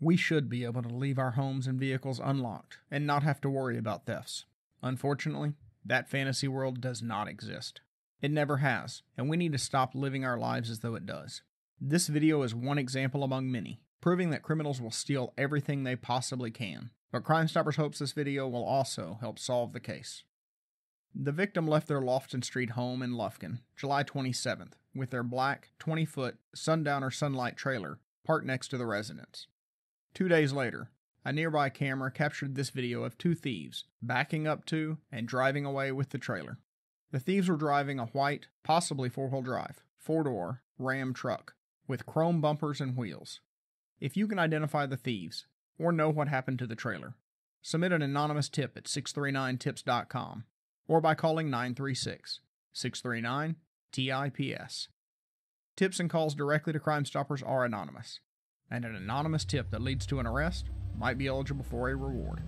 We should be able to leave our homes and vehicles unlocked and not have to worry about thefts. Unfortunately, that fantasy world does not exist. It never has, and we need to stop living our lives as though it does. This video is one example among many, proving that criminals will steal everything they possibly can. But Crime Stoppers hopes this video will also help solve the case. The victim left their Lofton Street home in Lufkin, July 27th, with their black, 20 foot, sundowner sunlight trailer parked next to the residence. Two days later, a nearby camera captured this video of two thieves backing up to and driving away with the trailer. The thieves were driving a white, possibly four wheel drive, four door Ram truck with chrome bumpers and wheels. If you can identify the thieves or know what happened to the trailer, submit an anonymous tip at 639tips.com or by calling 936 639 TIPS. Tips and calls directly to Crime Stoppers are anonymous and an anonymous tip that leads to an arrest might be eligible for a reward.